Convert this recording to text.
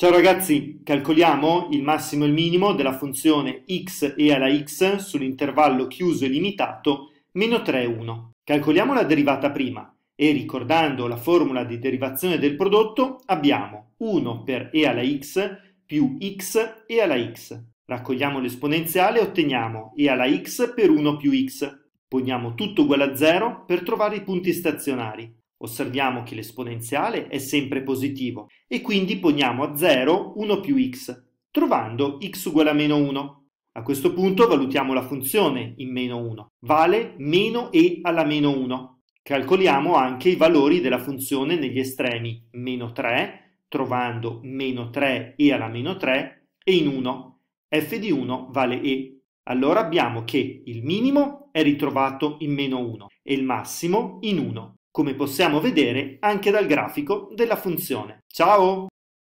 Ciao ragazzi, calcoliamo il massimo e il minimo della funzione x e alla x sull'intervallo chiuso e limitato meno 3, 1. Calcoliamo la derivata prima e ricordando la formula di derivazione del prodotto abbiamo 1 per e alla x più x e alla x. Raccogliamo l'esponenziale e otteniamo e alla x per 1 più x. Poniamo tutto uguale a 0 per trovare i punti stazionari. Osserviamo che l'esponenziale è sempre positivo e quindi poniamo a 0 1 più x, trovando x uguale a meno 1. A questo punto valutiamo la funzione in meno 1, vale meno e alla meno 1. Calcoliamo anche i valori della funzione negli estremi meno 3, trovando meno 3 e alla meno 3, e in 1. f di 1 vale e. Allora abbiamo che il minimo è ritrovato in meno 1 e il massimo in 1 come possiamo vedere anche dal grafico della funzione. Ciao!